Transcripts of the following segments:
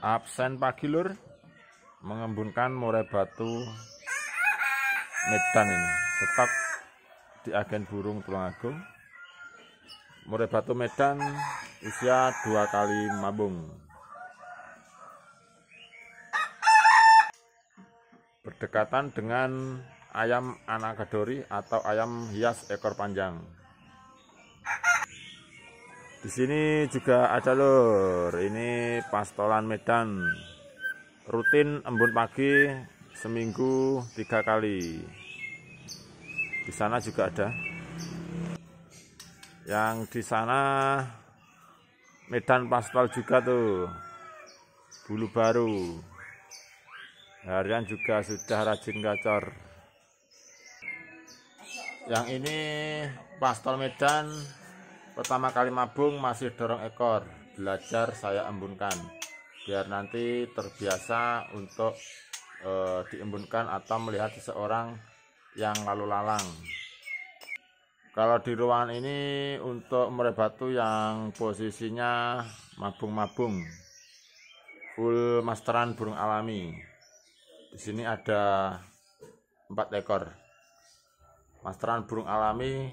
absen pagi lur mengembunkan murai batu medan ini tetap di agen burung Tulungagung murai batu medan usia dua kali mabung berdekatan dengan ayam anakadori atau ayam hias ekor panjang di sini juga ada lur. Ini pastolan Medan. Rutin embun pagi seminggu tiga kali. Di sana juga ada. Yang di sana Medan pastol juga tuh. Bulu baru. Harian juga sudah rajin gacor. Yang ini pastol Medan Pertama kali mabung masih dorong ekor, belajar saya embunkan. Biar nanti terbiasa untuk e, diembunkan atau melihat seseorang yang lalu lalang. Kalau di ruangan ini untuk merebatu yang posisinya mabung-mabung. Full masteran burung alami. Di sini ada empat ekor. Masteran burung alami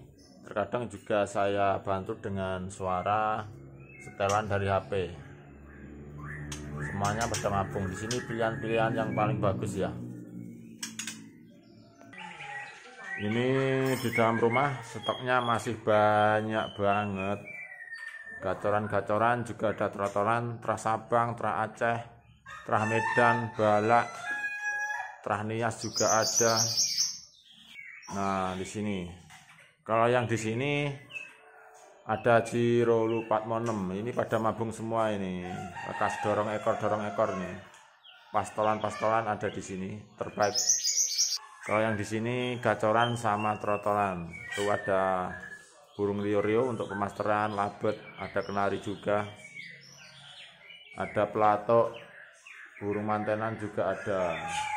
Terkadang juga saya bantu dengan suara setelan dari HP. Semuanya pada mabung. Di sini pilihan-pilihan yang paling bagus ya. Ini di dalam rumah stoknya masih banyak banget. Gacoran-gacoran juga ada trotoran, terah Sabang, terah Aceh, terah Medan, Balak, terah Nias juga ada. Nah, di sini kalau yang di sini ada Jiro Monem. Ini pada mabung semua ini. Kas dorong ekor dorong ekor nih. Pastolan pastolan ada di sini terbaik. Kalau yang di sini gacoran sama trotolan. Itu ada burung liurio untuk pemasteran, labet, ada kenari juga. Ada pelatok, burung mantenan juga ada.